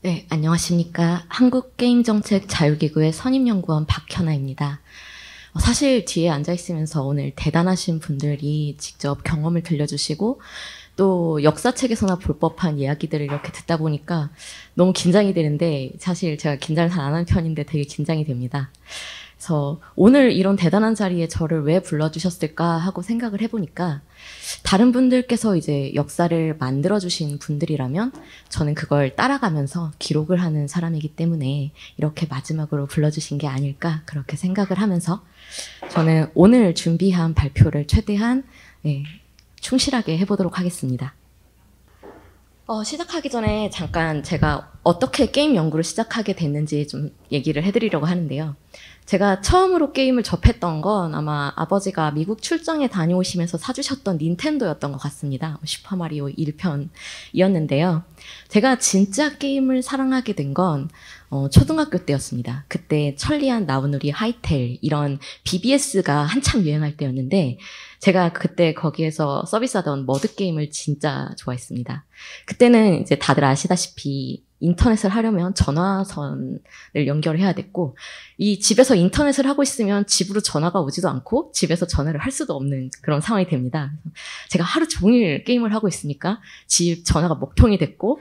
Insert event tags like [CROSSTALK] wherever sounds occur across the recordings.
네, 안녕하십니까. 한국게임정책자유기구의 선임연구원 박현아입니다. 어, 사실 뒤에 앉아있으면서 오늘 대단하신 분들이 직접 경험을 들려주시고 또 역사책에서나 볼 법한 이야기들을 이렇게 듣다 보니까 너무 긴장이 되는데 사실 제가 긴장을 잘 안 하는 편인데 되게 긴장이 됩니다. 그래서 오늘 이런 대단한 자리에 저를 왜 불러주셨을까 하고 생각을 해보니까 다른 분들께서 이제 역사를 만들어주신 분들이라면 저는 그걸 따라가면서 기록을 하는 사람이기 때문에 이렇게 마지막으로 불러주신 게 아닐까 그렇게 생각을 하면서 저는 오늘 준비한 발표를 최대한 예, 충실하게 해보도록 하겠습니다. 어, 시작하기 전에 잠깐 제가 어떻게 게임 연구를 시작하게 됐는지 좀 얘기를 해드리려고 하는데요. 제가 처음으로 게임을 접했던 건 아마 아버지가 미국 출장에 다녀오시면서 사주셨던 닌텐도였던 것 같습니다. 슈퍼마리오 1편이었는데요. 제가 진짜 게임을 사랑하게 된 건 어, 초등학교 때였습니다. 그때 천리안 나우누리 하이텔 이런 BBS가 한참 유행할 때였는데 제가 그때 거기에서 서비스하던 머드 게임을 진짜 좋아했습니다. 그때는 이제 다들 아시다시피 인터넷을 하려면 전화선을 연결해야 됐고 이 집에서 인터넷을 하고 있으면 집으로 전화가 오지도 않고 집에서 전화를 할 수도 없는 그런 상황이 됩니다. 제가 하루 종일 게임을 하고 있으니까 집 전화가 목통이 됐고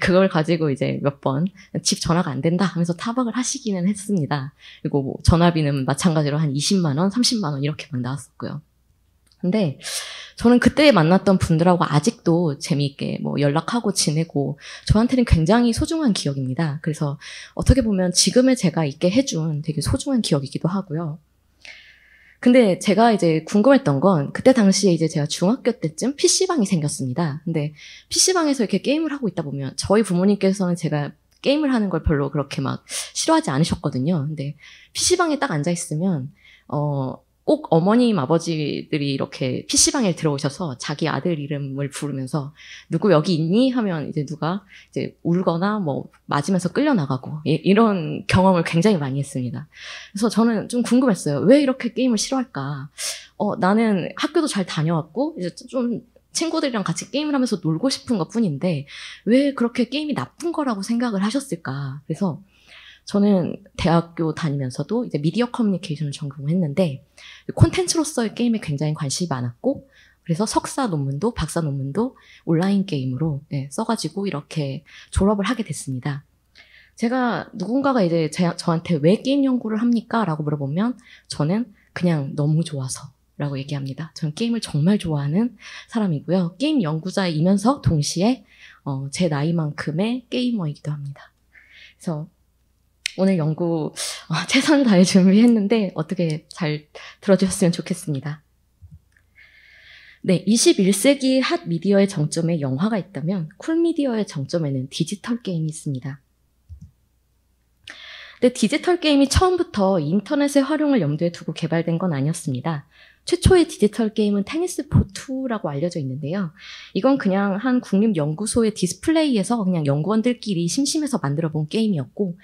그걸 가지고 이제 몇 번 집 전화가 안 된다 하면서 타박을 하시기는 했습니다. 그리고 뭐 전화비는 마찬가지로 한 20만 원, 30만 원 이렇게 막 나왔었고요. 근데 저는 그때 만났던 분들하고 아직도 재미있게 뭐 연락하고 지내고 저한테는 굉장히 소중한 기억입니다. 그래서 어떻게 보면 지금의 제가 있게 해준 되게 소중한 기억이기도 하고요. 근데 제가 이제 궁금했던 건 그때 당시에 이제 제가 중학교 때쯤 PC방이 생겼습니다. 근데 PC방에서 이렇게 게임을 하고 있다 보면 저희 부모님께서는 제가 게임을 하는 걸 별로 그렇게 막 싫어하지 않으셨거든요. 근데 PC방에 딱 앉아있으면, 어, 꼭 어머님 아버지들이 이렇게 PC방에 들어오셔서 자기 아들 이름을 부르면서 누구 여기 있니? 하면 이제 누가 이제 울거나 뭐 맞으면서 끌려나가고 예, 이런 경험을 굉장히 많이 했습니다. 그래서 저는 좀 궁금했어요. 왜 이렇게 게임을 싫어할까? 어, 나는 학교도 잘 다녀왔고 이제 좀 친구들이랑 같이 게임을 하면서 놀고 싶은 것 뿐인데 왜 그렇게 게임이 나쁜 거라고 생각을 하셨을까? 그래서 저는 대학교 다니면서도 이제 미디어 커뮤니케이션을 전공했는데 콘텐츠로서의 게임에 굉장히 관심이 많았고 그래서 석사 논문도 박사 논문도 온라인 게임으로 네, 써가지고 이렇게 졸업을 하게 됐습니다. 제가 누군가가 이제 제, 저한테 왜 게임 연구를 합니까? 라고 물어보면 저는 그냥 너무 좋아서 라고 얘기합니다. 저는 게임을 정말 좋아하는 사람이고요. 게임 연구자이면서 동시에 어, 제 나이만큼의 게이머이기도 합니다. 그래서 오늘 연구 어, [LAUGHS] 최선 다해 준비했는데 어떻게 잘 들어주셨으면 좋겠습니다. 네, 21세기 핫 미디어의 정점에 영화가 있다면 쿨 미디어의 정점에는 디지털 게임이 있습니다. 근데 디지털 게임이 처음부터 인터넷의 활용을 염두에 두고 개발된 건 아니었습니다. 최초의 디지털 게임은 테니스 포2라고 알려져 있는데요. 이건 그냥 한 국립연구소의 디스플레이에서 그냥 연구원들끼리 심심해서 만들어 본 게임이었고,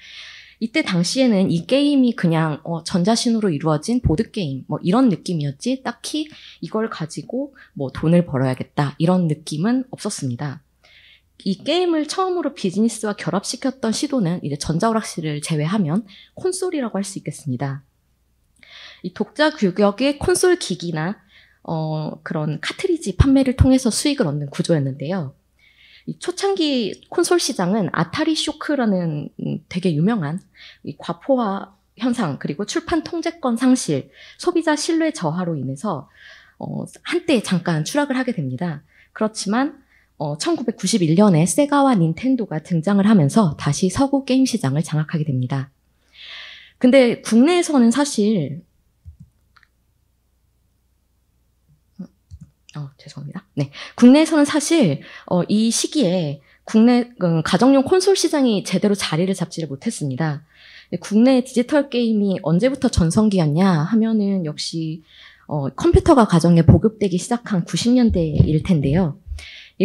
이때 당시에는 이 게임이 그냥 어, 전자신으로 이루어진 보드게임 뭐 이런 느낌이었지 딱히 이걸 가지고 뭐 돈을 벌어야겠다 이런 느낌은 없었습니다. 이 게임을 처음으로 비즈니스와 결합시켰던 시도는 이제 전자오락실을 제외하면 콘솔이라고 할 수 있겠습니다. 이 독자 규격의 콘솔 기기나 어, 그런 카트리지 판매를 통해서 수익을 얻는 구조였는데요. 이 초창기 콘솔 시장은 아타리 쇼크라는 되게 유명한 과포화 현상 그리고 출판 통제권 상실, 소비자 신뢰 저하로 인해서 어, 한때 잠깐 추락을 하게 됩니다. 그렇지만 어, 1991년에 세가와 닌텐도가 등장을 하면서 다시 서구 게임 시장을 장악하게 됩니다. 근데 국내에서는 사실 어, 죄송합니다. 네. 국내에서는 사실, 어, 이 시기에 국내, 음, 가정용 콘솔 시장이 제대로 자리를 잡지를 못했습니다. 국내 디지털 게임이 언제부터 전성기였냐 하면은 역시, 어, 컴퓨터가 가정에 보급되기 시작한 90년대일 텐데요.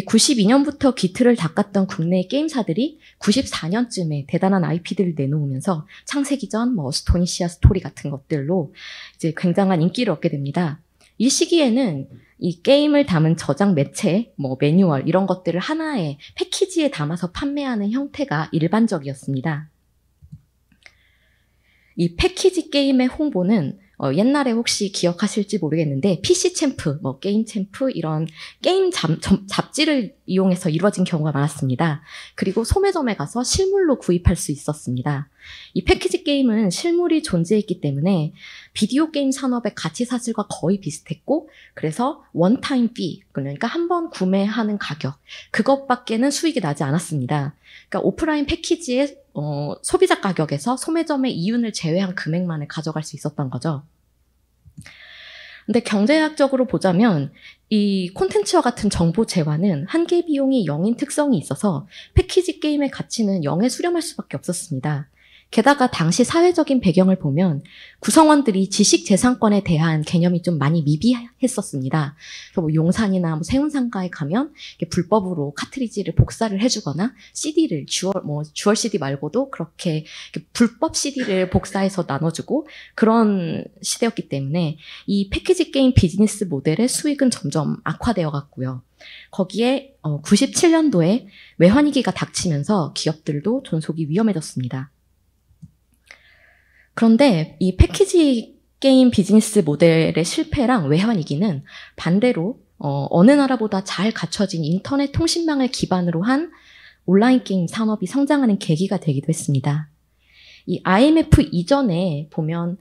92년부터 기틀을 닦았던 국내 게임사들이 94년쯤에 대단한 IP들을 내놓으면서 창세기 전뭐 스토니시아 스토리 같은 것들로 이제 굉장한 인기를 얻게 됩니다. 이 시기에는 이 게임을 담은 저장 매체, 뭐 매뉴얼 이런 것들을 하나의 패키지에 담아서 판매하는 형태가 일반적이었습니다. 이 패키지 게임의 홍보는 어, 옛날에 혹시 기억하실지 모르겠는데 PC 챔프, 뭐 게임 챔프 이런 게임 잡, 잡지를 이용해서 이루어진 경우가 많았습니다. 그리고 소매점에 가서 실물로 구입할 수 있었습니다. 이 패키지 게임은 실물이 존재했기 때문에 비디오 게임 산업의 가치 사실과 거의 비슷했고 그래서 원타임 비 그러니까 한 번 구매하는 가격 그것밖에는 수익이 나지 않았습니다. 그러니까 오프라인 패키지의 어, 소비자 가격에서 소매점의 이윤을 제외한 금액만을 가져갈 수 있었던 거죠. 근데 경제학적으로 보자면 이 콘텐츠와 같은 정보 재화는 한계 비용이 영인 특성이 있어서 패키지 게임의 가치는 영에 수렴할 수밖에 없었습니다. 게다가 당시 사회적인 배경을 보면 구성원들이 지식 재산권에 대한 개념이 좀 많이 미비했었습니다. 그래서 뭐 용산이나 뭐 세운상가에 가면 불법으로 카트리지를 복사를 해주거나 CD를 주얼 뭐 주얼 CD 말고도 그렇게 불법 CD를 복사해서 나눠주고 그런 시대였기 때문에 이 패키지 게임 비즈니스 모델의 수익은 점점 악화되어 갔고요. 거기에 97년도에 어, 외환위기가 닥치면서 기업들도 존속이 위험해졌습니다. 그런데 이 패키지 게임 비즈니스 모델의 실패랑 외환 위기는 반대로 어, 어느 나라보다 잘 갖춰진 인터넷 통신망을 기반으로 한 온라인 게임 산업이 성장하는 계기가 되기도 했습니다. 이 IMF 이전에 보면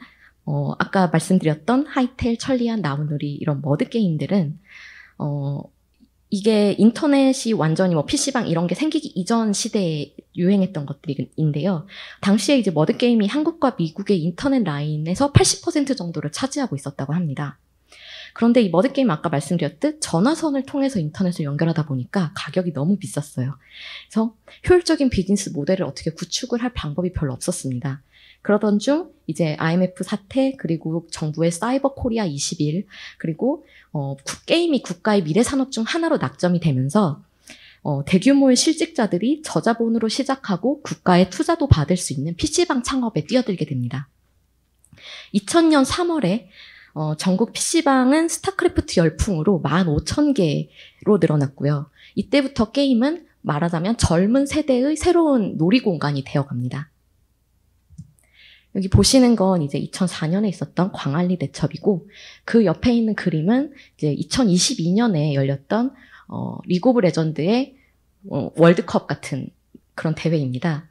어, 아까 말씀드렸던 하이텔, 천리안, 나우누리 이런 머드 게임들은 어, 이게 인터넷이 완전히 뭐 PC방 이런 게 생기기 이전 시대에 유행했던 것들인데요. 당시에 이제 머드게임이 한국과 미국의 인터넷 라인에서 80% 정도를 차지하고 있었다고 합니다. 그런데 이 머드게임 아까 말씀드렸듯 전화선을 통해서 인터넷을 연결하다 보니까 가격이 너무 비쌌어요. 그래서 효율적인 비즈니스 모델을 어떻게 구축을 할 방법이 별로 없었습니다. 그러던 중 이제 IMF 사태 그리고 정부의 사이버 코리아 21 그리고 어, 게임이 국가의 미래 산업 중 하나로 낙점이 되면서 어, 대규모의 실직자들이 저자본으로 시작하고 국가의 투자도 받을 수 있는 PC방 창업에 뛰어들게 됩니다. 2000년 3월에 어, 전국 PC방은 스타크래프트 열풍으로 15,000개로 늘어났고요. 이때부터 게임은 말하자면 젊은 세대의 새로운 놀이 공간이 되어 갑니다. 여기 보시는 건 이제 2004년에 있었던 광안리 대첩이고 그 옆에 있는 그림은 이제 2022년에 열렸던 어, 리그 오브 레전드의 어, 월드컵 같은 그런 대회입니다.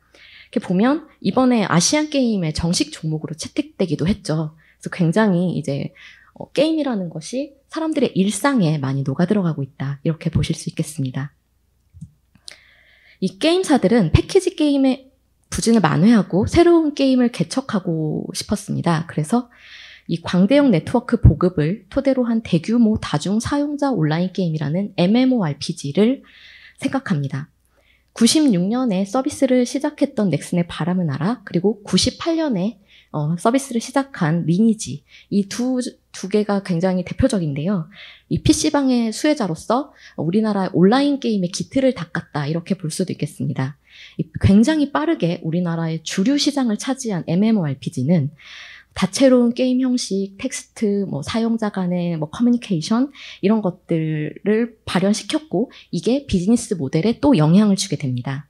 이렇게 보면 이번에 아시안 게임의 정식 종목으로 채택되기도 했죠. 그래서 굉장히 이제 어, 게임이라는 것이 사람들의 일상에 많이 녹아 들어가고 있다. 이렇게 보실 수 있겠습니다. 이 게임사들은 패키지 게임의 부진을 만회하고 새로운 게임을 개척하고 싶었습니다. 그래서 이 광대형 네트워크 보급을 토대로 한 대규모 다중 사용자 온라인 게임이라는 MMORPG를 생각합니다. 96년에 서비스를 시작했던 넥슨의 바람은 알아 그리고 98년에 어, 서비스를 시작한 리니지 이 두 두 개가 굉장히 대표적인데요. 이 PC방의 수혜자로서 우리나라 의 온라인 게임의 기틀을 닦았다 이렇게 볼 수도 있겠습니다. 굉장히 빠르게 우리나라의 주류 시장을 차지한 MMORPG는 다채로운 게임 형식, 텍스트, 뭐 사용자 간의 뭐 커뮤니케이션 이런 것들을 발현시켰고 이게 비즈니스 모델에 또 영향을 주게 됩니다.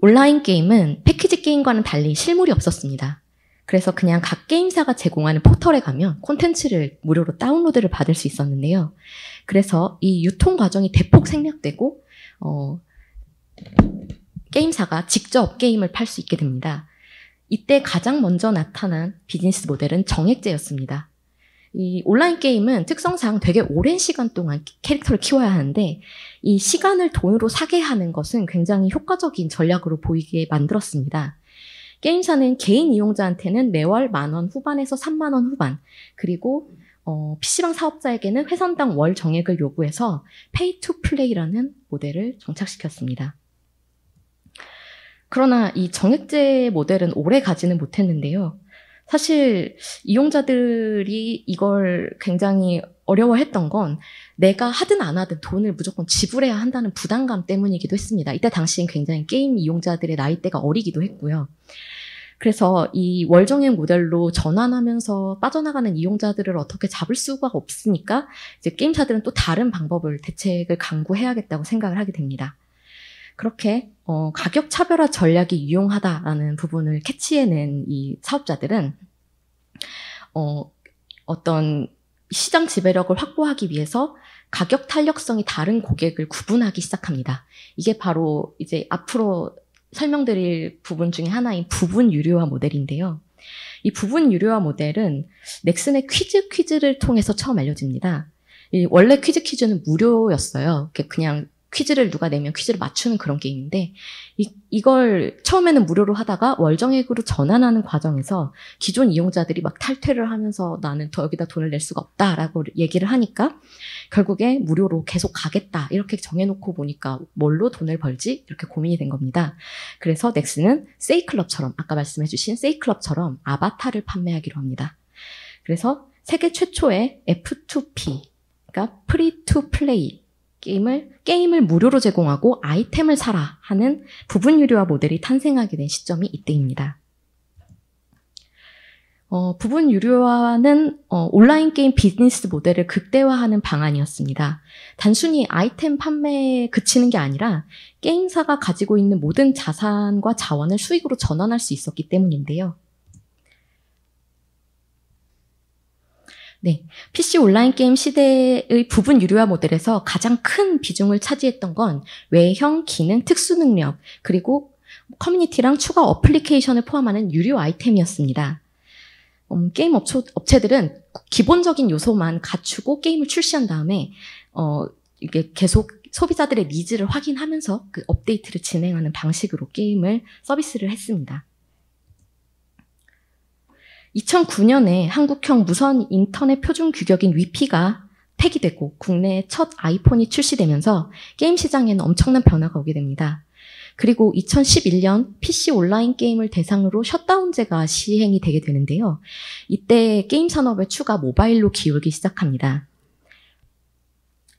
온라인 게임은 패키지 게임과는 달리 실물이 없었습니다. 그래서 그냥 각 게임사가 제공하는 포털에 가면 콘텐츠를 무료로 다운로드를 받을 수 있었는데요. 그래서 이 유통 과정이 대폭 생략되고 어, 게임사가 직접 게임을 팔 수 있게 됩니다. 이때 가장 먼저 나타난 비즈니스 모델은 정액제였습니다. 이 온라인 게임은 특성상 되게 오랜 시간 동안 캐릭터를 키워야 하는데 이 시간을 돈으로 사게 하는 것은 굉장히 효과적인 전략으로 보이게 만들었습니다. 게임사는 개인 이용자한테는 매월 만원 후반에서 3만 원 후반, 그리고 어, PC방 사업자에게는 회선당 월 정액을 요구해서 페이 투 플레이라는 모델을 정착시켰습니다. 그러나 이 정액제 모델은 오래 가지는 못했는데요. 사실 이용자들이 이걸 굉장히 어려워했던 건 내가 하든 안 하든 돈을 무조건 지불해야 한다는 부담감 때문이기도 했습니다. 이때 당시엔 굉장히 게임 이용자들의 나이대가 어리기도 했고요. 그래서 이 월정액 모델로 전환하면서 빠져나가는 이용자들을 어떻게 잡을 수가 없으니까 이제 게임사들은 또 다른 방법을 대책을 강구해야겠다고 생각을 하게 됩니다. 그렇게 어, 가격 차별화 전략이 유용하다라는 부분을 캐치해낸 이 사업자들은 어, 어떤 시장 지배력을 확보하기 위해서 가격 탄력성이 다른 고객을 구분하기 시작합니다. 이게 바로 이제 앞으로 설명드릴 부분 중에 하나인 부분 유료화 모델인데요. 이 부분 유료화 모델은 넥슨의 퀴즈 퀴즈를 통해서 처음 알려집니다. 원래 퀴즈 퀴즈는 무료였어요. 그냥 퀴즈를 누가 내면 퀴즈를 맞추는 그런 게임인데 이, 이걸 처음에는 무료로 하다가 월정액으로 전환하는 과정에서 기존 이용자들이 막 탈퇴를 하면서 나는 더 여기다 돈을 낼 수가 없다라고 얘기를 하니까 결국에 무료로 계속 가겠다 이렇게 정해놓고 보니까 뭘로 돈을 벌지 이렇게 고민이 된 겁니다. 그래서 넥슨은 세이클럽처럼 아까 말씀해주신 세이클럽처럼 아바타를 판매하기로 합니다. 그래서 세계 최초의 F2P 그러니까 프리 투 플레이 게임을 게임을 무료로 제공하고 아이템을 사라 하는 부분 유료화 모델이 탄생하게 된 시점이 이때입니다. 어, 부분 유료화는 어, 온라인 게임 비즈니스 모델을 극대화하는 방안이었습니다. 단순히 아이템 판매에 그치는 게 아니라 게임사가 가지고 있는 모든 자산과 자원을 수익으로 전환할 수 있었기 때문인데요. 네. PC 온라인 게임 시대의 부분 유료화 모델에서 가장 큰 비중을 차지했던 건 외형, 기능, 특수 능력, 그리고 커뮤니티랑 추가 어플리케이션을 포함하는 유료 아이템이었습니다. 음, 게임 업초, 업체들은 기본적인 요소만 갖추고 게임을 출시한 다음에 어, 이게 계속 소비자들의 니즈를 확인하면서 그 업데이트를 진행하는 방식으로 게임을 서비스를 했습니다. 2009년에 한국형 무선 인터넷 표준 규격인 위피가 폐기되고 국내 첫 아이폰이 출시되면서 게임 시장에는 엄청난 변화가 오게 됩니다. 그리고 2011년 PC 온라인 게임을 대상으로 셧다운제가 시행이 되게 되는데요. 이때 게임 산업의 추가 모바일로 기울기 시작합니다.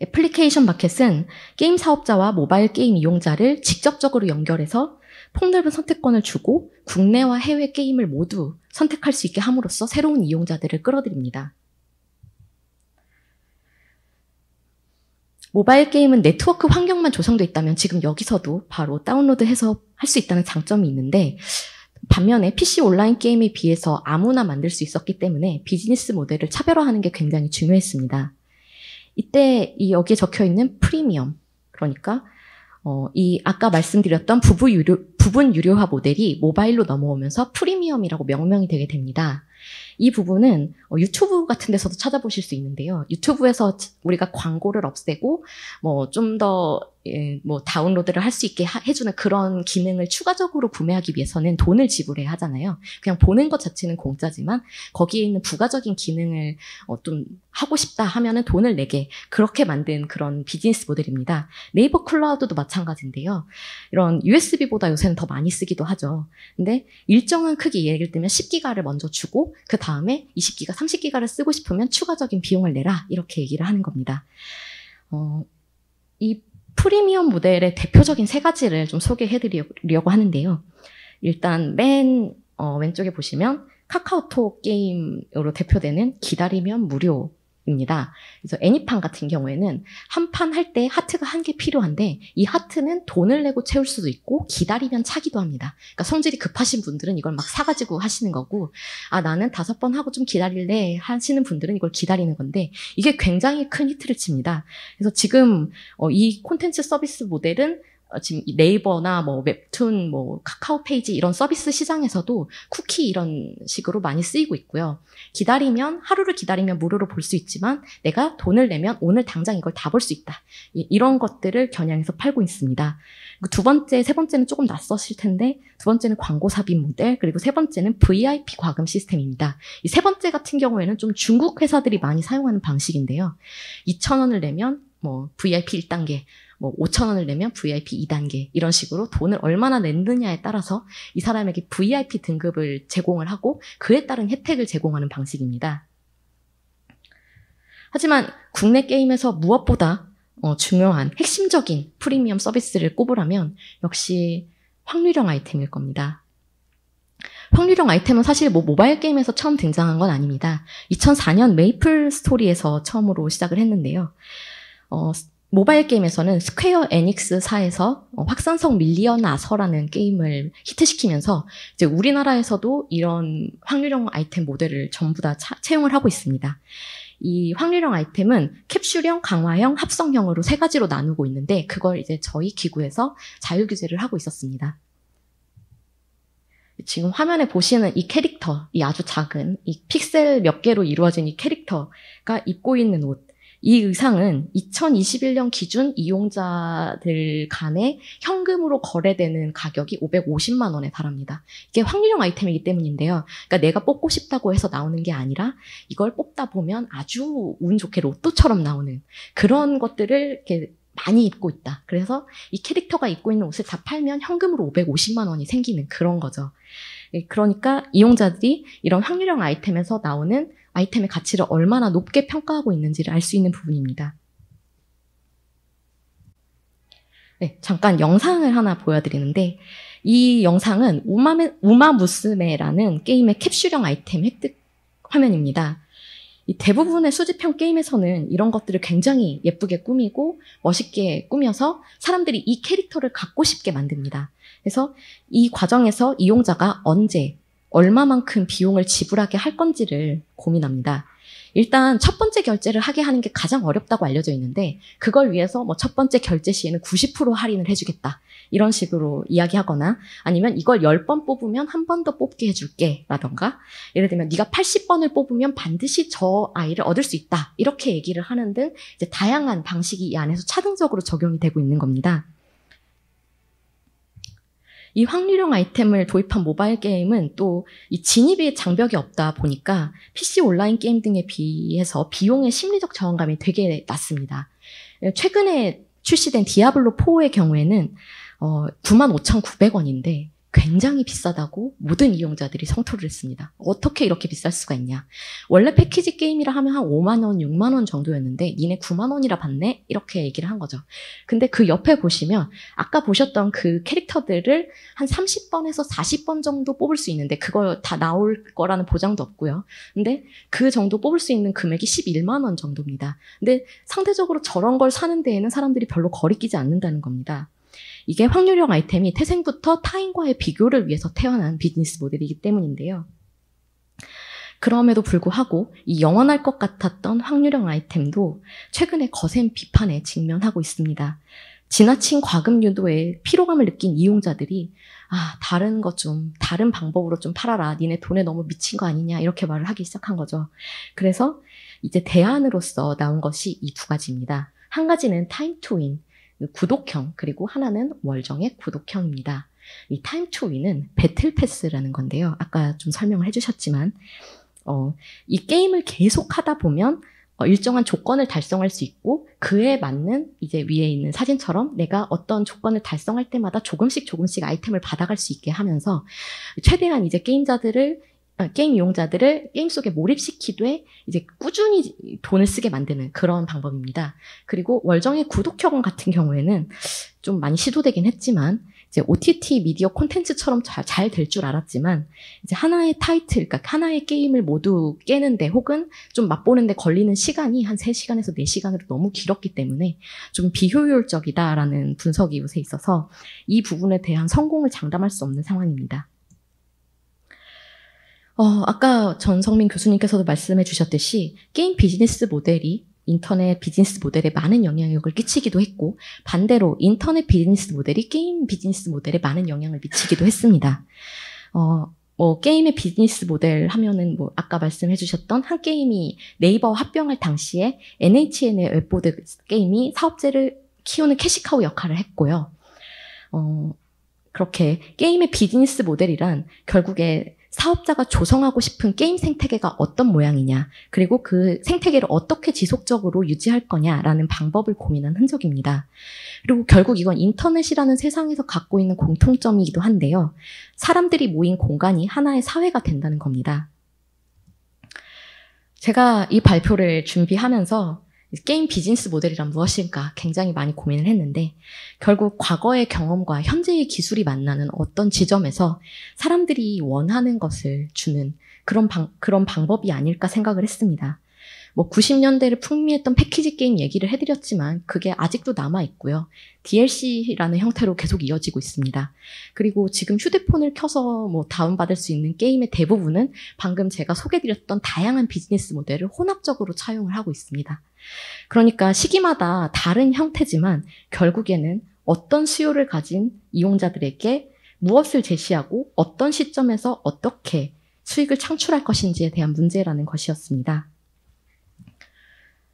애플리케이션 마켓은 게임 사업자와 모바일 게임 이용자를 직접적으로 연결해서 폭넓은 선택권을 주고 국내와 해외 게임을 모두 선택할 수 있게 함으로써 새로운 이용자들을 끌어들입니다. 모바일 게임은 네트워크 환경만 조성되어 있다면 지금 여기서도 바로 다운로드해서 할 수 있다는 장점이 있는데 반면에 PC 온라인 게임에 비해서 아무나 만들 수 있었기 때문에 비즈니스 모델을 차별화하는 게 굉장히 중요했습니다. 이때 이 여기에 적혀 있는 프리미엄 그러니까 어, 이 아까 말씀드렸던 부부 유료 부분 유료화 모델이 모바일로 넘어오면서 프리미엄이라고 명명이 되게 됩니다. 이 부분은 어, 유튜브 같은 데서도 찾아보실 수 있는데요. 유튜브에서 우리가 광고를 없애고 뭐 좀 더뭐 예, 뭐 다운로드를 할 수 있게 하, 해주는 그런 기능을 추가적으로 구매하기 위해서는 돈을 지불해야 하잖아요. 그냥 보는 것 자체는 공짜지만 거기에 있는 부가적인 기능을 어, 좀 하고 싶다 하면은 돈을 내게 그렇게 만든 그런 비즈니스 모델입니다. 네이버 클라우드도 마찬가지인데요. 이런 USB보다 요새는 더 많이 쓰기도 하죠. 근데 일정한 크기 예를 들면 10기가를 먼저 주고 그 다음에 20기가, 30기가를 쓰고 싶으면 추가적인 비용을 내라 이렇게 얘기를 하는 겁니다. 어, 이 프리미엄 모델의 대표적인 세 가지를 좀 소개해드리려고 하는데요. 일단 맨 어, 왼쪽에 보시면 카카오톡 게임으로 대표되는 기다리면 무료 입니다. 그래서 애니팡 같은 경우에는 한 판 할 때 하트가 한 개 필요한데 이 하트는 돈을 내고 채울 수도 있고 기다리면 차기도 합니다. 그러니까 성질이 급하신 분들은 이걸 막 사가지고 하시는 거고 아 나는 다섯 번 하고 좀 기다릴래 하시는 분들은 이걸 기다리는 건데 이게 굉장히 큰 히트를 칩니다. 그래서 지금 어, 이 콘텐츠 서비스 모델은 어, 지금 네이버나 뭐 웹툰, 뭐 카카오 페이지 이런 서비스 시장에서도 쿠키 이런 식으로 많이 쓰이고 있고요. 기다리면 하루를 기다리면 무료로 볼 수 있지만 내가 돈을 내면 오늘 당장 이걸 다 볼 수 있다. 이, 런 것들을 겨냥해서 팔고 있습니다. 두 번째, 세 번째는 조금 낯서실 텐데 두 번째는 광고 삽입 모델 그리고 세 번째는 VIP 과금 시스템입니다. 이 세 번째 같은 경우에는 좀 중국 회사들이 많이 사용하는 방식인데요. 2천 원을 내면 뭐 VIP 1단계, 뭐 5천 원을 내면 VIP 2단계 이런 식으로 돈을 얼마나 냈느냐에 따라서 이 사람에게 VIP 등급을 제공을 하고 그에 따른 혜택을 제공하는 방식입니다. 하지만 국내 게임에서 무엇보다 어, 중요한 핵심적인 프리미엄 서비스를 꼽으라면 역시 확률형 아이템일 겁니다. 확률형 아이템은 사실 뭐 모바일 게임에서 처음 등장한 건 아닙니다. 2004년 메이플 스토리에서 처음으로 시작을 했는데요. 어, 모바일 게임에서는 스퀘어 애닉스사에서 어, 확산성 밀리어나서라는 게임을 히트시키면서 이제 우리나라에서도 이런 확률형 아이템 모델을 전부 다 차, 채용을 하고 있습니다. 이 확률형 아이템은 캡슐형, 강화형, 합성형으로 세 가지로 나누고 있는데 그걸 이제 저희 기구에서 자유 규제를 하고 있었습니다. 지금 화면에 보시는 이 캐릭터, 이 아주 작은 이 픽셀 몇 개로 이루어진 이 캐릭터가 입고 있는 옷이 의상은 2021년 기준 이용자들 간에 현금으로 거래되는 가격이 550만 원에 달합니다. 이게 확률형 아이템이기 때문인데요. 그러니까 내가 뽑고 싶다고 해서 나오는 게 아니라 이걸 뽑다 보면 아주 운 좋게 로또처럼 나오는 그런 것들을 이렇게 많이 입고 있다. 그래서 이 캐릭터가 입고 있는 옷을 다 팔면 현금으로 550만 원이 생기는 그런 거죠. 예, 그러니까 이용자들이 이런 확률형 아이템에서 나오는 아이템의 가치를 얼마나 높게 평가하고 있는지를 알 수 있는 부분입니다. 네, 잠깐 영상을 하나 보여드리는데 이 영상은 우마메, 우마무스메라는 게임의 캡슐형 아이템 획득 화면입니다. 대부분의 수집형 게임에서는 이런 것들을 굉장히 예쁘게 꾸미고 멋있게 꾸며서 사람들이 이 캐릭터를 갖고 싶게 만듭니다. 그래서 이 과정에서 이용자가 언제 얼마만큼 비용을 지불하게 할 건지를 고민합니다. 일단 첫 번째 결제를 하게 하는 게 가장 어렵다고 알려져 있는데 그걸 위해서 뭐 첫 번째 결제 시에는 90% 할인을 해주겠다 이런 식으로 이야기하거나 아니면 이걸 10번 뽑으면 한 번 더 뽑게 해줄게 라던가 예를 들면 네가 80번을 뽑으면 반드시 저 아이를 얻을 수 있다 이렇게 얘기를 하는 등 이제 다양한 방식이 이 안에서 차등적으로 적용이 되고 있는 겁니다. 이 확률형 아이템을 도입한 모바일 게임은 또 이 진입의 장벽이 없다 보니까 PC 온라인 게임 등에 비해서 비용의 심리적 저항감이 되게 낮습니다. 예, 최근에 출시된 디아블로 4의 경우에는 어, 95,900원인데 굉장히 비싸다고 모든 이용자들이 성토를 했습니다. 어떻게 이렇게 비쌀 수가 있냐. 원래 패키지 게임이라 하면 한 5만원, 6만원 정도였는데 니네 9만원이라 받네? 이렇게 얘기를 한 거죠. 근데 그 옆에 보시면 아까 보셨던 그 캐릭터들을 한 30번에서 40번 정도 뽑을 수 있는데 그걸 다 나올 거라는 보장도 없고요. 근데 그 정도 뽑을 수 있는 금액이 11만원 정도입니다. 근데 상대적으로 저런 걸 사는 데에는 사람들이 별로 거리끼지 않는다는 겁니다. 이게 확률형 아이템이 태생부터 타인과의 비교를 위해서 태어난 비즈니스 모델이기 때문인데요. 그럼에도 불구하고 이 영원할 것 같았던 확률형 아이템도 최근에 거센 비판에 직면하고 있습니다. 지나친 과금 유도에 피로감을 느낀 이용자들이 아 다른 것 좀 다른 방법으로 좀 팔아라 니네 돈에 너무 미친 거 아니냐 이렇게 말을 하기 시작한 거죠. 그래서 이제 대안으로서 나온 것이 이 두 가지입니다. 한 가지는 타임 투인 구독형 그리고 하나는 월정액 구독형입니다. 이 타임 투 위는 배틀 패스라는 건데요. 아까 좀 설명을 해주셨지만 어, 이 게임을 계속 하다 보면 어, 일정한 조건을 달성할 수 있고 그에 맞는 이제 위에 있는 사진처럼 내가 어떤 조건을 달성할 때마다 조금씩 조금씩 아이템을 받아갈 수 있게 하면서 최대한 이제 게임자들을 어, 게임 이용자들을 게임 속에 몰입시키되 이제 꾸준히 돈을 쓰게 만드는 그런 방법입니다. 그리고 월정의 구독형 같은 경우에는 좀 많이 시도되긴 했지만 이제 OTT 미디어 콘텐츠처럼 잘 될 줄 알았지만 이제 하나의 타이틀, 그러니까 하나의 게임을 모두 깨는데 혹은 좀 맛보는데 걸리는 시간이 한 3시간에서 4시간으로 너무 길었기 때문에 좀 비효율적이다라는 분석이 요새 있어서 이 부분에 대한 성공을 장담할 수 없는 상황입니다. 어, 아까 전성민 교수님께서도 말씀해 주셨듯이 게임 비즈니스 모델이 인터넷 비즈니스 모델에 많은 영향력을 끼치기도 했고 반대로 인터넷 비즈니스 모델이 게임 비즈니스 모델에 많은 영향을 미치기도 했습니다. 어, 뭐 게임의 비즈니스 모델 하면은 뭐 아까 말씀해 주셨던 한 게임이 네이버와 합병할 당시에 NHN의 웹보드 게임이 사업체를 키우는 캐시카우 역할을 했고요. 어, 그렇게 게임의 비즈니스 모델이란 결국에 사업자가 조성하고 싶은 게임 생태계가 어떤 모양이냐, 그리고 그 생태계를 어떻게 지속적으로 유지할 거냐라는 방법을 고민한 흔적입니다. 그리고 결국 이건 인터넷이라는 세상에서 갖고 있는 공통점이기도 한데요. 사람들이 모인 공간이 하나의 사회가 된다는 겁니다. 제가 이 발표를 준비하면서 게임 비즈니스 모델이란 무엇일까 굉장히 많이 고민을 했는데 결국 과거의 경험과 현재의 기술이 만나는 어떤 지점에서 사람들이 원하는 것을 주는 그런 방, 그런 방법이 아닐까 생각을 했습니다. 뭐 90년대를 풍미했던 패키지 게임 얘기를 해드렸지만 그게 아직도 남아있고요. DLC라는 형태로 계속 이어지고 있습니다. 그리고 지금 휴대폰을 켜서 뭐 다운받을 수 있는 게임의 대부분은 방금 제가 소개드렸던 다양한 비즈니스 모델을 혼합적으로 차용을 하고 있습니다. 그러니까 시기마다 다른 형태지만 결국에는 어떤 수요를 가진 이용자들에게 무엇을 제시하고 어떤 시점에서 어떻게 수익을 창출할 것인지에 대한 문제라는 것이었습니다.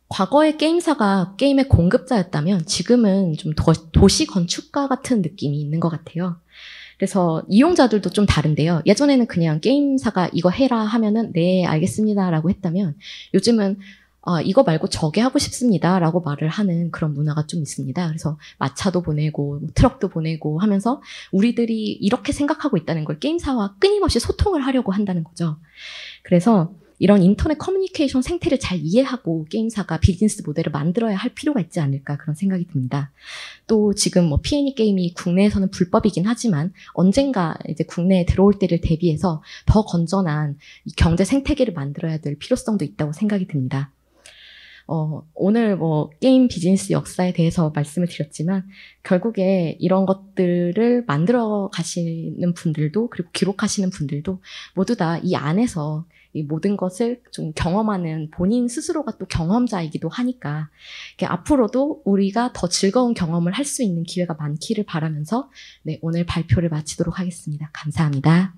과거의 게임사가 게임의 공급자였다면 지금은 좀 도, 시 건축가 같은 느낌이 있는 것 같아요. 그래서 이용자들도 좀 다른데요. 예전에는 그냥 게임사가 이거 해라 하면은 네, 알겠습니다라고 했다면 요즘은 아, 이거 말고 저게 하고 싶습니다. 라고 말을 하는 그런 문화가 좀 있습니다. 그래서 마차도 보내고, 뭐 트럭도 보내고 하면서 우리들이 이렇게 생각하고 있다는 걸 게임사와 끊임없이 소통을 하려고 한다는 거죠. 그래서 이런 인터넷 커뮤니케이션 생태를 잘 이해하고 게임사가 비즈니스 모델을 만들어야 할 필요가 있지 않을까 그런 생각이 듭니다. 또 지금 뭐 P&E 게임이 국내에서는 불법이긴 하지만 언젠가 이제 국내에 들어올 때를 대비해서 더 건전한 경제 생태계를 만들어야 될 필요성도 있다고 생각이 듭니다. 어, 오늘 뭐 게임 비즈니스 역사에 대해서 말씀을 드렸지만 결국에 이런 것들을 만들어 가시는 분들도 그리고 기록하시는 분들도 모두 다 이 안에서 이 모든 것을 좀 경험하는 본인 스스로가 또 경험자이기도 하니까 앞으로도 우리가 더 즐거운 경험을 할 수 있는 기회가 많기를 바라면서 네, 오늘 발표를 마치도록 하겠습니다. 감사합니다.